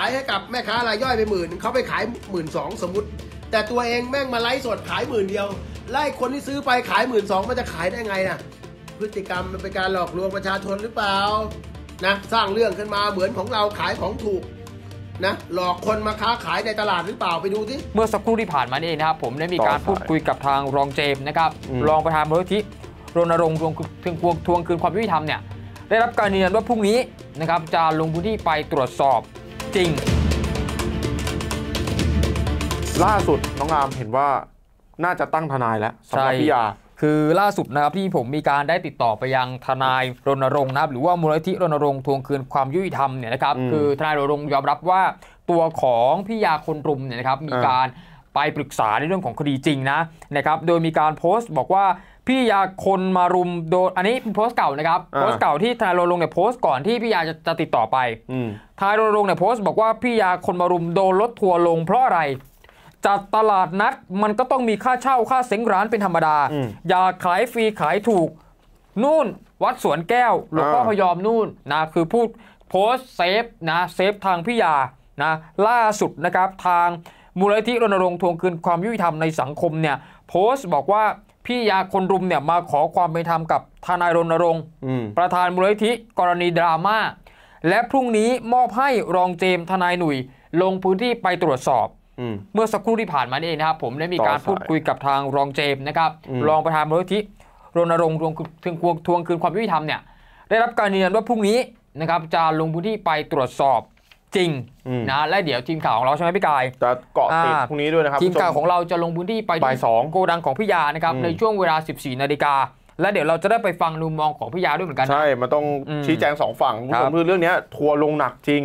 ายให้กับแม่ค้ารายย่อยไปหมื่นเขาไปขายหมื่นสองสมมติ แต่ตัวเองแม่งมาไลฟ์สดขายหมื่นเดียวไล่คนที่ซื้อไปขายหมื่นสองมันจะขายได้ไงนะ่ะพฤติกรรมมันเป็นการหลอกลวงประชาชนหรือเปล่านะสร้างเรื่องขึ้นมาเหมือนของเราขายของถูกนะหลอกคนมาค้าขายในตลาดหรือเปล่าไปดูสิเมื่อสักครู่ที่ผ่านมานี่นะครับผมได้มีการพูดคุยกับทางรองเจมนะครับรองประธานมูลทิธรณรงค์ทวงทวงทวงคืนความยุติธรรมเนี่ยได้รับการยืนยันว่าพรุ่งนี้นะครับจะลงพื้นที่ไปตรวจสอบจริงล่าสุดน้องอามเห็นว่าน่าจะตั้งทนายแล้วสำหรับพี่ยาคือล่าสุดนะครับที่ผมมีการได้ติดต่อไปยังทนายรณรงค์นะครับ หรือว่ามูลนิธิรณรงค์ทวงคืนความยุติธรรมเนี่ยนะครับคือทนายรณรงค์ยอมรับว่าตัวของพี่ยาคนรุมเนี่ยนะครับ มีการไปปรึกษาในเรื่องของคดีจริงนะนะครับ โดยมีการโพสต์บอกว่าพี่ยาคนมารุมโดน อันนี้เป็นโพสต์เก่านะครับโพสต์เก่าที่ทนายรณรงค์เนี่ยโพสต์ก่อนที่พี่ยาจะจะติดต่อไปทนายรณรงค์เนี่ยโพสต์บอกว่า พี่ยาคนมารุมโดนลดทัวลงเพราะอะไรจัดตลาดนัด มันก็ต้องมีค่าเช่าค่าเซ้งร้านเป็นธรรมดา อย่าขายฟรีขายถูกนู่น วัดสวนแก้วหลวงพ่อพยอมนู่นนะคือพูดโพสเซฟนะเซฟทางพี่ยานะล่าสุดนะครับทางมูลนิธิรณรงค์ทวงคืนความยุติธรรมในสังคมเนี่ยโพสต์บอกว่าพี่ยาคนรุมเนี่ยมาขอความเป็นธรรมกับทนายรณรงค์ประธานมูลนิธิกรณีดราม่าและพรุ่งนี้มอบให้รองเจมทนายหนุ่ยลงพื้นที่ไปตรวจสอบเมื่อสักครู่ที่ผ่านมานี่เองนะครับผมได้มีการพูดคุยกับทางรองเจมนะครับรองประธานมูลนิธิรณรงค์ทวงทวงทวงคืนความยุติธรรมเนี่ยได้รับการยืนยันว่าพรุ่งนี้นะครับจะลงพื้นที่ไปตรวจสอบจริงนะและเดี๋ยว ทีมข่าวของเราใช่ไหมพี่กายจะเกาะติดพรุ่งนี้ด้วยนะครับทีมข่าวของเราจะลงพื้นที่ไปที่โกดังของพี่ยานะครับ ในช่วงเวลา 14 นาฬิกาแล้วเดี๋ยวเราจะได้ไปฟังมุมมองของพี่ยาด้วยเหมือนกันใช่ มันต้องชี้แจงสองฝั่งคุณผู้ชมเรื่องนี้ทัวลงหนักจริง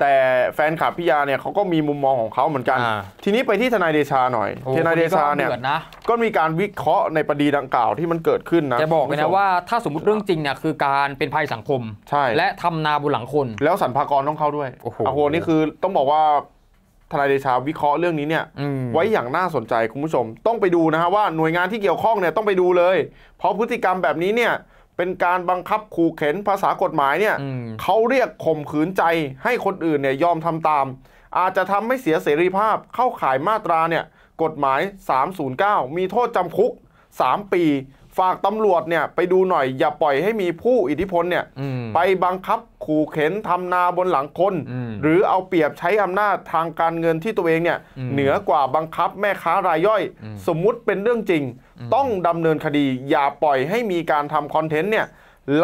แต่แฟนคลับพี่ยาเนี่ยเขาก็มีมุมมองของเขาเหมือนกัน ทีนี้ไปที่ทนายเดชาหน่อยทนายเดชาเนี่ยก็มีการวิเคราะห์ในประดีดังกล่าวที่มันเกิดขึ้นนะจะบอกเลยนะว่าถ้าสมมติเรื่องจริงเนี่ยคือการเป็นภัยสังคมใช่และทำนาบุหลังคน แล้วสรรพากรต้องเข้าด้วยโอ้โหนี่คือต้องบอกว่าทนายเดชาวิเคราะห์เรื่องนี้เนี่ยไว้อย่างน่าสนใจคุณผู้ชมต้องไปดูนะฮะว่าหน่วยงานที่เกี่ยวข้องเนี่ยต้องไปดูเลย เพราะพฤติกรรมแบบนี้เนี่ยเป็นการบังคับขู่เข็นภาษากฎหมายเนี่ยเขาเรียกข่มขืนใจให้คนอื่นเนี่ยยอมทำตาม อาจจะทำให้เสียเสรีภาพเข้าข่ายมาตราเนี่ยกฎหมาย 309 มีโทษจำคุก 3 ปีฝากตำรวจเนี่ยไปดูหน่อย อย่าปล่อยให้มีผู้อิทธิพลเนี่ยไปบังคับขู่เข็นทำนาบนหลังคน หรือเอาเปรียบใช้อำนาจทางการเงินที่ตัวเองเนี่ยเหนือกว่าบังคับแม่ค้ารายย่อย สมมุติเป็นเรื่องจริง ต้องดำเนินคดีอย่าปล่อยให้มีการทำคอนเทนต์เนี่ย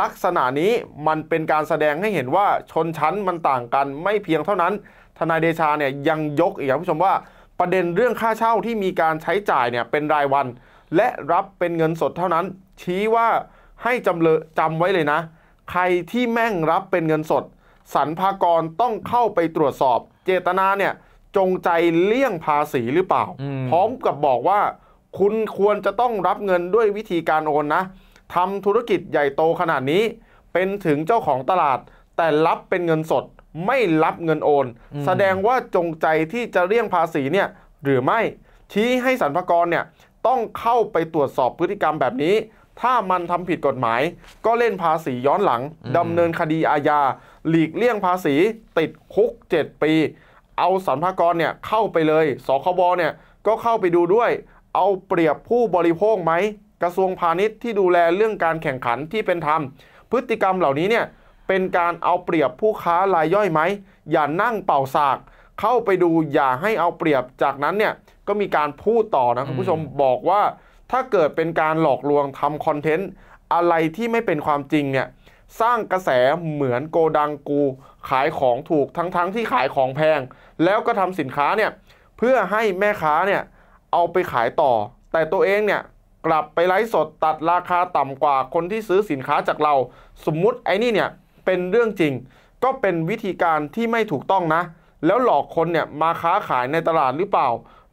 ลักษณะนี้มันเป็นการแสดงให้เห็นว่าชนชั้นมันต่างกันไม่เพียงเท่านั้นทนายเดชาเนี่ยยังยกอีกครับผู้ชมว่าประเด็นเรื่องค่าเช่าที่มีการใช้จ่ายเนี่ยเป็นรายวันและรับเป็นเงินสดเท่านั้น ชี้ว่าให้จำเลยจำไว้เลยนะ ใครที่แม่งรับเป็นเงินสด สรรพากรต้องเข้าไปตรวจสอบ เจตนาเนี่ยจงใจเลี่ยงภาษีหรือเปล่า พร้อมกับบอกว่า คุณควรจะต้องรับเงินด้วยวิธีการโอนนะทำธุรกิจใหญ่โตขนาดนี้ เป็นถึงเจ้าของตลาด แต่รับเป็นเงินสดไม่รับเงินโอน แสดงว่าจงใจที่จะเลี่ยงภาษีเนี่ย หรือไม่ชี้ให้สรรพากรเนี่ยต้องเข้าไปตรวจสอบพฤติกรรมแบบนี้ ถ้ามันทำผิดกฎหมาย ก็เล่นภาษีย้อนหลัง ดำเนินคดีอาญา หลีกเลี่ยงภาษี ติดคุก 7 ปี เอาสรรพากรเนี่ยเข้าไปเลย สคบเนี่ยก็เข้าไปดูด้วย เอาเปรียบผู้บริโภคไหม กระทรวงพาณิชย์ที่ดูแลเรื่องการแข่งขันที่เป็นธรรม พฤติกรรมเหล่านี้เนี่ยเป็นการเอาเปรียบผู้ค้ารายย่อยไหมอย่านั่งเป่าสากเข้าไปดูอย่าให้เอาเปรียบ จากนั้นเนี่ยก็มีการพูดต่อนะคุณผู้ชมบอกว่า ถ้าเกิดเป็นการหลอกลวงทำคอนเทนต์อะไรที่ไม่เป็นความจริงเนี่ย สร้างกระแสเหมือนโกดังกู ขายของถูกทั้งๆทที่ขายของแพง แล้วก็ทำสินค้าเนี่ย เพื่อให้แม่ค้าเนี่ย เอาไปขายต่อ แต่ตัวเองเนี่ย กลับไปไลฟ์สดตัดราคาต่ำกว่าคนที่ซื้อสินค้าจากเรา สมมุติไอ้นี่เนี่ยเป็นเรื่องจริง ก็เป็นวิธีการที่ไม่ถูกต้องนะ แล้วหลอกคนเนี่ยมาค้าขายในตลาดหรือเปล่า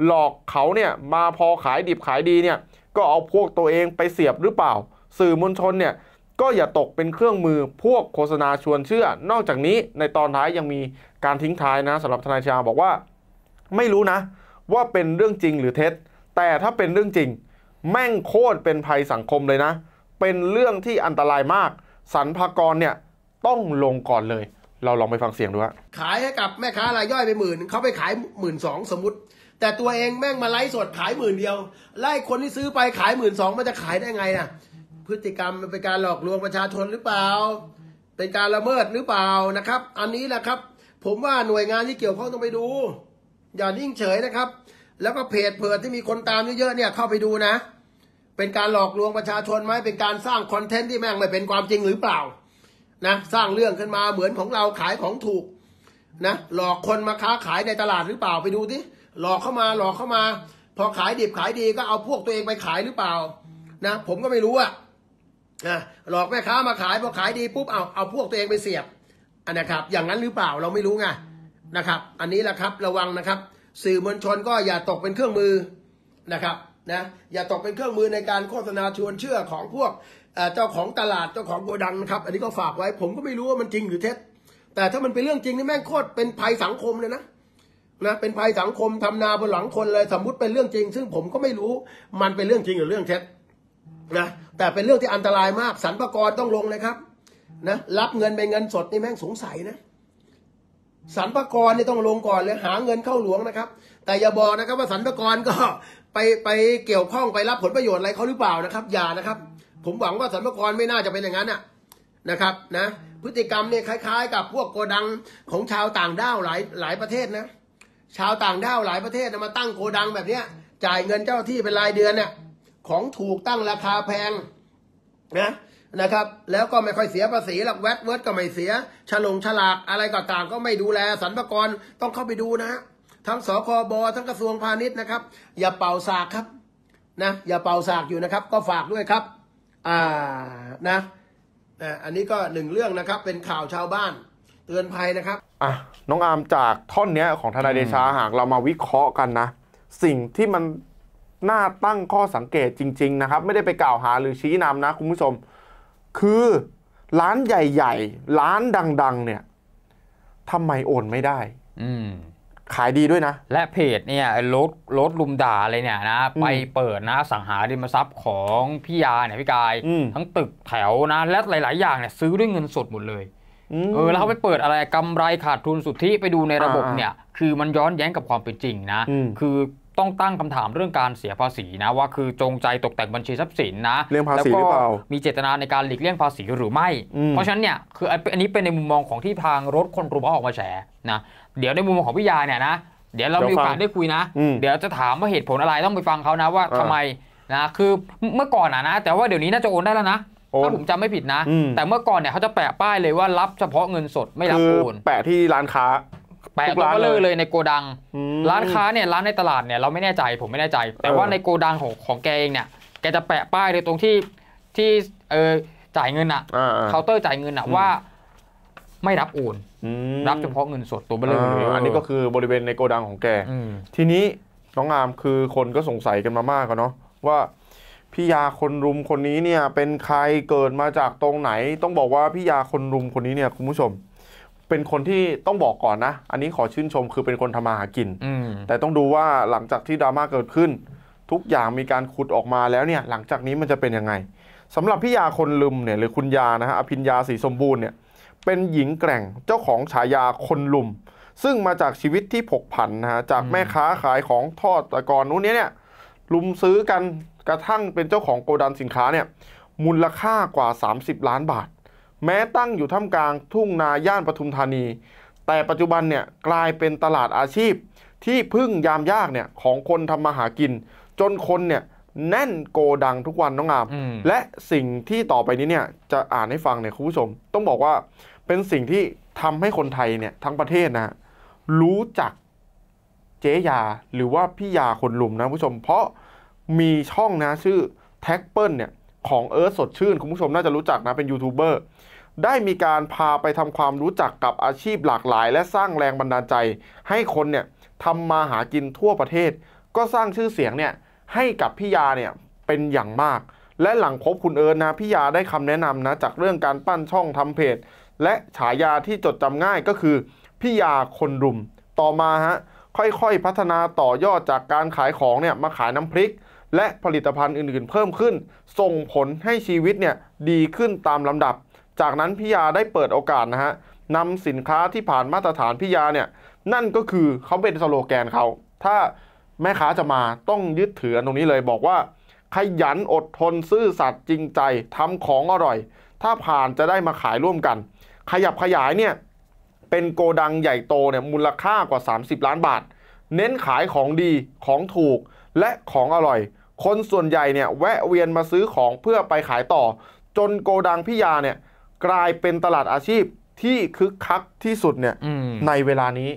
หลอกเขาเนี่ยมาพอขายดิบขายดีเนี่ยก็เอาพวกตัวเองไปเสียบหรือเปล่า สื่อมวลชนเนี่ยก็อย่าตกเป็นเครื่องมือพวกโฆษณาชวนเชื่อ นอกจากนี้ในตอนท้ายยังมีการทิ้งท้ายนะสำหรับทนายชาบอกว่าไม่รู้นะว่าเป็นเรื่องจริงหรือเท็จ แต่ถ้าเป็นเรื่องจริง แม่งโคตรเป็นภัยสังคมเลยนะ เป็นเรื่องที่อันตรายมากสรรพากรเนี่ยต้องลงก่อนเลย เราลองไปฟังเสียงดูฮะขายให้กับแม่ค้ารายย่อยไปหมื่นเขาไปขายหมื่นสองสมมติแต่ตัวเองแม่งมาไลฟ์สดขายหมื่นเดียวไล่คนที่ซื้อไปขายหมื่นสองมันจะขายได้ไงนะ่ะพฤติกรรมมันเป็นการหลอกลวงประชาชนหรือเปล่า เป็นการละเมิดหรือเปล่านะครับ อันนี้แหละครับผมว่าหน่วยงานที่เกี่ยวข้องต้องไปดู อย่านิ่งเฉยนะครับ แล้วก็เพจเืิดที่มีคนตามเยอะๆเนี่ยเข้าไปดูนะ เป็นการหลอกลวงประชาชนไหมเป็นการสร้างคอนเทนต์ที่แม่งไม่เป็นความจริงหรือเปล่านะสร้างเรื่องขึ้นมาเหมือนของเราขายของถูกนะหลอกคนมาค้าขายในตลาดหรือเปล่าไปดูที่หลอกเข้ามาหลอกเข้ามา พอขายดิบขายดีก็เอาพวกตัวเองไปขายหรือเปล่า นะผมก็ไม่รู้อะนะหลอกแม่ค้ามาขายพอขายดีปุ๊บเอาเอาพวกตัวเองไปเสียบอันนะครับอย่างนั้นหรือเปล่าเราไม่รู้ไงนะครับ อันนี้แหละครับระวังนะครับ สื่อมวลชนก็อย่าตกเป็นเครื่องมือนะครับนะอย่าตกเป็นเครื่องมือในการโฆษณาชวนเชื่อของพวกเจ้าของตลาดเจ้าของโกดังนะครับ อันนี้ก็ฝากไว้ ผมก็ไม่รู้ว่ามันจริงหรือเท็จ แต่ถ้ามันเป็นเรื่องจริงนี่แม่งโคตรเป็นภัยสังคมเลยนะนะเป็นภัยสังคมทำนาบนหลังคนเลยสมมุติเป็นเรื่องจริง ซึ่งผมก็ไม่รู้มันเป็นเรื่องจริงหรือเรื่องเท็จนะแต่เป็นเรื่องที่อันตรายมากสรรพากรต้องลงเลยครับนะรับเงินเป็นเงินสดนี่แม่งสงสัยนะสรรพากรนี่ต้องลงก่อนเลยหาเงินเข้าหลวงนะครับ แต่อย่าบอกนะครับว่าสรรพากรก็ไปไปเกี่ยวข้องไปรับผลประโยชน์อะไรเขาหรือเปล่านะครับอย่านะครับ ผมหวังว่าสรรพากรไม่น่าจะเป็นอย่างนั้นน่ะนะครับนะพฤติกรรมเนี่ยคล้าย ๆ กับพวกโกดังของชาวต่างด้าวหลายหลายประเทศนะชาวต่างด้าวหลายประเทศมาตั้งโกดังแบบเนี้ย จ่ายเงินเจ้าที่เป็นรายเดือนเนี่ย ของถูกตั้งราคาแพงนะ นะครับ แล้วก็ไม่ค่อยเสียภาษีหรอกแวดเวิร์ดก็ไม่เสียฉลงฉลากอะไรก็ต่างก็ไม่ดูแลสรรพากรต้องเข้าไปดูนะฮะทั้งสคบทั้งกระทรวงพาณิชย์นะครับ อย่าเป่าสากครับนะอย่าเป่าสากอยู่นะครับ ก็ฝากด้วยครับ อ่านะอันนี้ก็หนึ่งเรื่องนะครับ เป็นข่าวชาวบ้าน เตือนภัยนะครับ อ่ะน้องอาร์มจากท่อนนี้ของทนายเดชาหากเรามาวิเคราะห์กันนะ สิ่งที่มันน่าตั้งข้อสังเกตจริง ๆ นะครับ ไม่ได้ไปกล่าวหาหรือชี้นำนะคุณผู้ชมคือร้านใหญ่ๆ ร้านดัง ๆ เนี่ยทำไมโอนไม่ได้ขายดีด้วยนะ และเพจเนี่ยรถรถลุมด่าเลยเนี่ยนะไปเปิดนะสังหาริมทรัพย์ของพี่ยาเนี่ยพี่กาย ทั้งตึกแถวนะและหลายๆ อย่างเนี่ย ซื้อด้วยเงินสดหมดเลยเออแล้วเขาไปเปิดอะไรกำไรขาดทุนสุทธิไปดูในระบบเนี่ยคือมันย้อนแย้งกับความเป็นจริงนะ คือต้องตั้งคำถามเรื่องการเสียภาษีนะ ว่าคือจงใจตกแต่งบัญชีทรัพย์สินนะเรื่องภาษีหรือเปล่ามีเจตนาในการหลีกเลี่ยงภาษีหรือไม่ เพราะฉะนั้นเนี่ยคืออันนี้เป็นในมุมมองของที่ทางรถคนรูมออกมาแฉนะเดี๋ยวในมุมมองของพิยาเนี่ยนะเดี๋ยวเรามีโอกาสได้คุยนะ เดี๋ยวจะถามว่าเหตุผลอะไรต้องไปฟังเขานะว่า ทำไมนะคือเมื่อก่อนอ่ะนะ แต่ว่าเดี๋ยวนี้น่าจะโอนได้แล้วนะถ้าผมจำไม่ผิดนะ แต่เมื่อก่อนเนี่ยเขาจะแปะป้ายเลยว่ารับเฉพาะเงินสดไม่รับโอนแปะที่ร้านค้า แปะตัวเลยเลยในโกดัง ร้านค้าเนี่ยร้านในตลาดเนี่ยเราไม่แน่ใจผมไม่แน่ใจ แต่ว่าในโกดังของของแกเองเนี่ย แกจะแปะป้ายเลยตรงที่ที่เออจ่ายเงินอ่ะเคาน์เตอร์จ่ายเงินอ่ะว่า ไม่รับโอนรับเฉพาะเงินสดตัวเบลเลย อันนี้ก็คือบริเวณในโกดังของแกทีนี้น้องงามคือคนก็สงสัยกันมามากกันเนาะว่าพี่ยาคนรุมคนนี้เนี่ยเป็นใครเกิดมาจากตรงไหน ต้องบอกว่าพี่ยาคนรุมคนนี้เนี่ยคุณผู้ชม เป็นคนที่ต้องบอกก่อนนะ อันนี้ขอชื่นชม คือเป็นคนทำมาหากินแต่ต้องดูว่าหลังจากที่ดราม่าเกิดขึ้น ทุกอย่างมีการขุดออกมาแล้วเนี่ยหลังจากนี้มันจะเป็นยังไงสำหรับพี่ยาคนลุมเนี่ย หรือคุณยานะฮะอภิญญาสีสมบูรณ์เนี่ย เป็นหญิงแกร่งเจ้าของฉายาคนลุม ซึ่งมาจากชีวิตที่ผกผันนะฮะจากแม่ค้าขายของทอดตะกอนนู้นนี้เนี่ยลุมซื้อกันกระทั่งเป็นเจ้าของโกดังสินค้าเนี่ยมูลค่ากว่า 30 ล้านบาท แม้ตั้งอยู่ท่ามกลางทุ่งนาย่านปทุมธานี แต่ปัจจุบันเนี่ยกลายเป็นตลาดอาชีพ ที่พึ่งยามยากเนี่ยของคนทำมาหากิน จนคนเนี่ยแน่นโกดังทุกวันน้องอามและสิ่งที่ต่อไปนี้เนี่ยจะอ่านให้ฟังเนี่ยคุณผู้ชม ต้องบอกว่าเป็นสิ่งที่ทำให้คนไทยเนี่ยทั้งประเทศนะรู้จักเจ๊ยาหรือว่าพี่ยาคนลุมนะผู้ชมเพราะมีช่องนะชื่อแท็กเปิลเนี่ย ของ เอิร์ธสดชื่น คุณผู้ชมน่าจะรู้จักนะ เป็นยูทูบเบอร์ได้มีการพาไปทำความรู้จักกับอาชีพหลากหลาย และสร้างแรงบันดาลใจ ให้คนเนี่ยทำมาหากินทั่วประเทศ ก็สร้างชื่อเสียงเนี่ย ให้กับพี่ยาเนี่ย เป็นอย่างมาก และหลังคบคุณเอิร์ธนะพี่ยาได้คำแนะนำนะ จากเรื่องการปั้นช่องทำเพจ และฉายาที่จดจำง่ายก็คือพี่ยาคนรุมต่อมาฮะค่อยๆ พัฒนาต่อยอดจากการขายของเนี่ยมาขายน้ำพริกและผลิตภัณฑ์อื่นๆเพิ่มขึ้น ส่งผลให้ชีวิตเนี่ยดีขึ้นตามลำดับ จากนั้นพิยาได้เปิดโอกาสนะฮะนำสินค้าที่ผ่านมาตรฐานพิยาเนี่ยนั่นก็คือเขาเป็นสโลแกนเขา ถ้าแม่ค้าจะมาต้องยึดถือตรงนี้เลยบอกว่า ขยันอดทนซื่อสัตย์จริงใจทำของอร่อย ถ้าผ่านจะได้มาขายร่วมกัน ขยับขยายเนี่ยเป็นโกดังใหญ่โตเนี่ยมูลค่ากว่า 30 ล้านบาท เน้นขายของดีของถูกและของอร่อยคนส่วนใหญ่เนี่ยแวะเวียนมาซื้อของเพื่อไปขายต่อ จนโกดังพิยาเนี่ยกลายเป็นตลาดอาชีพที่คึกคักที่สุดเนี่ยในเวลานี้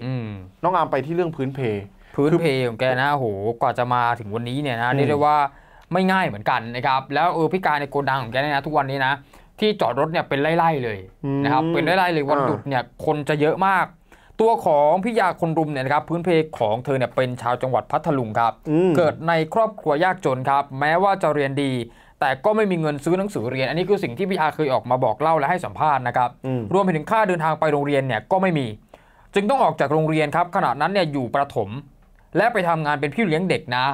น้องอามไปที่เรื่องพื้นเพ พื้นเพของแกนะโหกว่าจะมาถึงวันนี้เนี่ยนะเรียกได้ว่าไม่ง่ายเหมือนกันนะครับ แล้วเออพิการในโกดังของแกเนี่ยนะทุกวันนี้นะที่จอดรถเนี่ยเป็นไล่ๆเลยนะครับเป็นไล่ๆเลยวันหยุดเนี่ยคนจะเยอะมากตัวของพิยาคนรุมเนี่ยนะครับพื้นเพของเธอเนี่ยเป็นชาวจังหวัดพัทลุงครับ เกิดในครอบครัวยากจนครับ แม้ว่าจะเรียนดี แต่ก็ไม่มีเงินซื้อหนังสือเรียน อันนี้คือสิ่งที่พิยาเคยออกมาบอกเล่าและให้สัมภาษณ์นะครับ รวมไปถึงค่าเดินทางไปโรงเรียนเนี่ยก็ไม่มี จึงต้องออกจากโรงเรียนครับขณะนั้นเนี่ยอยู่ประถมและไปทำงานเป็นพี่เลี้ยงเด็กนะ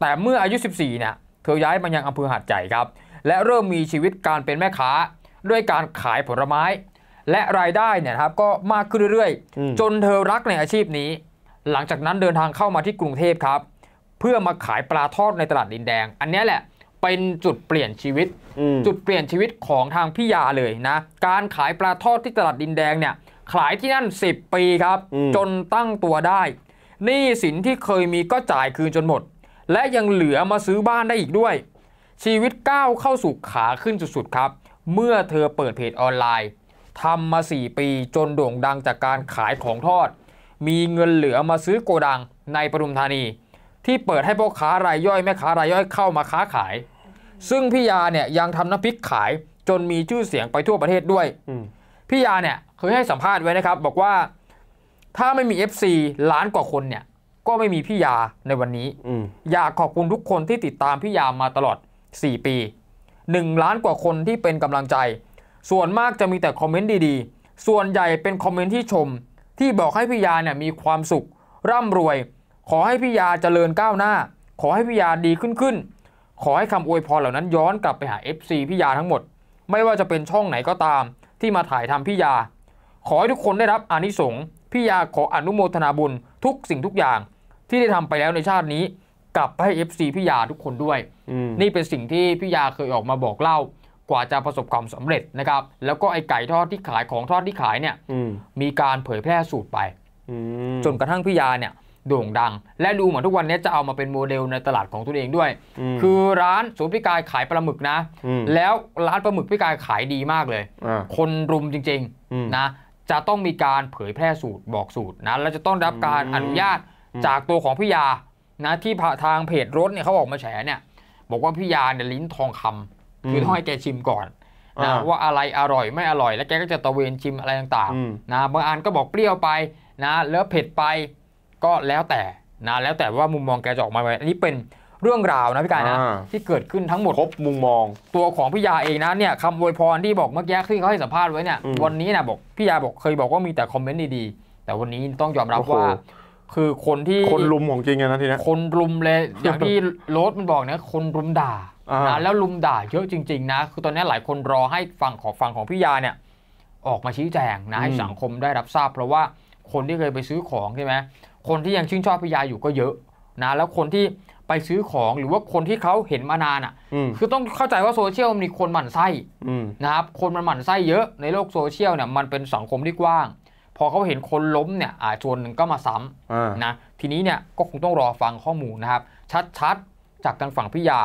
แต่เมื่ออายุ 14เนี่ยเธอย้ายมายังอำเภอหาดใหญ่ครับ และเริ่มมีชีวิตการเป็นแม่ค้า ด้วยการขายผลไม้และรายได้เนี่ยครับก็มากขึ้นเรื่อยๆ จนเธอรักในอาชีพนี้ หลังจากนั้นเดินทางเข้ามาที่กรุงเทพครับ เพื่อมาขายปลาทอดในตลาดดินแดง อันนี้แหละเป็นจุดเปลี่ยนชีวิต จุดเปลี่ยนชีวิตของทางพี่ยาเลยนะการขายปลาทอดที่ตลาดดินแดงเนี่ยขายที่นั่น 10 ปีครับ จนตั้งตัวได้หนี้สินที่เคยมีก็จ่ายคืนจนหมด และยังเหลือมาซื้อบ้านได้อีกด้วย ชีวิตก้าวเข้าสู่ขาขึ้นสุดๆครับ เมื่อเธอเปิดเพจออนไลน์ทำมา 4 ปี จนโด่งดังจากการขายของทอด มีเงินเหลือมาซื้อโกดังในปทุมธานี ที่เปิดให้พ่อค้ารายย่อยแม่ค้า รายย่อยเข้ามาค้าขาย ซึ่งพี่ยาเนี่ยยังทำน้ำพริกขายจนมีชื่อเสียงไปทั่วประเทศด้วย พี่ยาเนี่ยเคยให้สัมภาษณ์ไว้นะครับ บอกว่า ถ้าไม่มี FC ล้านกว่าคนเนี่ยก็ไม่มีพี่ยาในวันนี้อยากขอบคุณทุกคนที่ติดตามพี่ยามาตลอด 4 ปี1ล้านกว่าคนที่เป็นกำลังใจส่วนมากจะมีแต่คอมเมนต์ดีๆ ส่วนใหญ่เป็นคอมเมนต์ที่ชม ที่บอกให้พี่ยาเนี่ยมีความสุขร่ำรวย ขอให้พี่ยาเจริญก้าวหน้า ขอให้พี่ยาดีขึ้นขึ้น ขอให้คำอวยพรเหล่านั้นย้อนกลับไปหา FC พี่ยาทั้งหมด ไม่ว่าจะเป็นช่องไหนก็ตาม ที่มาถ่ายทำพี่ยา ขอให้ทุกคนได้รับอานิสงส์พี่ยาขออนุโมทนาบุญทุกสิ่งทุกอย่าง ที่ได้ทำไปแล้วในชาตินี้กลับไปให้ FC พี่ยาทุกคนด้วยนี่เป็นสิ่งที่พี่ยาเคยออกมาบอกเล่ากว่าจะประสบความสำเร็จนะครับ แล้วก็ไอไก่ทอดที่ขายของทอดที่ขายเนี่ยมีการเผยแพร่สูตรไปจนกระทั่งพิยาเนี่ยโด่งดังและดูเหมือนทุกวันนี้จะเอามาเป็นโมเดลในตลาดของตัวเองด้วย คือร้านสูตรพิกายขายปลาหมึกนะแล้วร้านปลาหมึกพิกายขายดีมากเลย คนรุมจริงๆนะจะต้องมีการเผยแพร่สูตรบอกสูตรนะแล้วจะต้องรับการอนุญาตจากตัวของพิยานะที่ทางเพจรถเนี่ยเขาออกมาแฉเนี่ยบอกว่าพิยาเนี่ยลิ้นทองคำคือต้องให้แกชิมก่อนนะว่าอะไรอร่อยไม่อร่อยแล้วแกก็จะตะเวนชิมอะไรต่างๆ นะบางอันก็บอกเปรี้ยวไปนะแล้วเผ็ดไปก็แล้วแต่นะ แล้วแต่ว่ามุมมองแกจะออกมาไว้อันนี้เป็นเรื่องราวนะพี่กายนะที่เกิดขึ้นทั้งหมดครบมุมมอง ตัวของพี่ยาเองนะ เนี่ยคำอวยพรที่บอกเมื่อกี้ที่เขาให้สัมภาษณ์ไว้เนี่ยวันนี้นะบอกพี่ยาบอกเคยบอกว่ามีแต่คอมเมนต์ดีๆ แต่วันนี้ต้องยอมรับว่า คือคนที่คนลุมของจริงนะทีนี้คนลุมเลยอย่างที่โรสมันบอกนะคนลุมด่านะแล้วลุมด่า เยอะจริงๆนะคือตอนนี้หลายคนรอให้ฝั่งของฝั่งของพี่ยาเนี่ย ออกมาชี้แจงนะให้สังคมได้รับทราบ เพราะว่าคนที่เคยไปซื้อของใช่ไหมคนที่ยังชื่นชอบพี่ยาอยู่ก็เยอะนะแล้วคนที่ไปซื้อของหรือว่าคนที่เขาเห็นมานานอ่ะคือต้องเข้าใจว่าโซเชียลมีคนหมั่นไส้นะครับคนมันหมั่นไส้เยอะในโลกโซเชียลเนี่ยมันเป็นสังคมที่กว้างพอเขาเห็นคนล้มเนี่ยอาชวนหนึ่งก็มาซ้ำนะทีนี้เนี่ยก็คงต้องรอฟังข้อมูลนะครับ ชัดๆจากทางฝั่งพิยา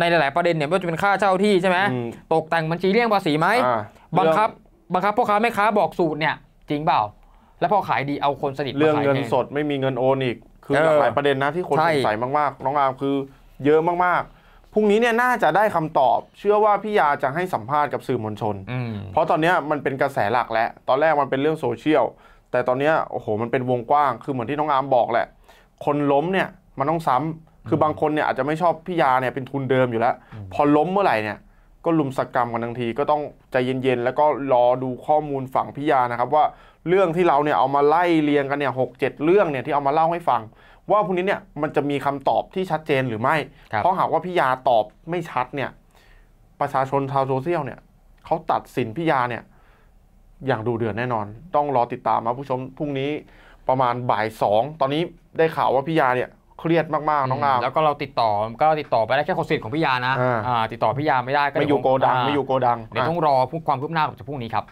ในหลาย ๆ ประเด็นเนี่ยไม่ว่าจะเป็นค่าเช่าที่ใช่ไหมตกแต่งบัญชีเลี่ยงภาษีไหมบังคับบังคับพ่อค้าแม่ค้าบอกสูตรเนี่ยจริงเปล่า แล้วพอขายดีเอาคนสนิทเรื่องเงินสดไม่มีเงินโอนอีก คือหลายประเด็นนะที่คนสงสัยมาก ๆ น้องอามคือเยอะมากๆ พรุ่งนี้เนี่ยน่าจะได้คำตอบเชื่อว่าพี่ยาจะให้สัมภาษณ์กับสื่อมวลชนเพราะตอนนี้มันเป็นกระแสหลักแล้วตอนแรกมันเป็นเรื่องโซเชียลแต่ตอนนี้โอ้โหมันเป็นวงกว้างคือเหมือนที่น้องอามบอกแหละ คนล้มเนี่ยมันต้องซ้ำคือบางคนเนี่ยอาจจะไม่ชอบพี่ยาเนี่ยเป็นทุนเดิมอยู่แล้ว พอล้มเมื่อไหร่เนี่ยก็ลุมสกกรรมกันทันที ก็ต้องใจเย็นๆ แล้วก็รอดูข้อมูลฝั่งพิยานะครับ ว่าเรื่องที่เราเนี่ยเอามาไล่เรียงกันเนี่ยหกเจ็ดเรื่องเนี่ยที่เอามาเล่าให้ฟัง ว่าพวกนี้เนี่ยมันจะมีคำตอบที่ชัดเจนหรือไม่ เพราะหากว่าพิยาตอบไม่ชัดเนี่ยประชาชนชาวโซเชียลเนี่ยเขาตัดสินพิยาเนี่ยอย่างดูเดือดแน่นอน ต้องรอติดตามมาผู้ชมพรุ่งนี้ประมาณบ่ายสองตอนนี้ได้ข่าวว่าพิยาเนี่ยเครียดมาก ๆ น้องอามแล้วก็เราติดต่อก็ติดต่อไปได้แค่คนสธิ์ของพี่ยานะ ติดต่อพี่ยาไม่ได้ก็ไม่อยู่โกดัง ไม่อยู่โกดัง เดี๋ยวต้องรอความคืบหน้าอจะพรุ่งนี้ครับ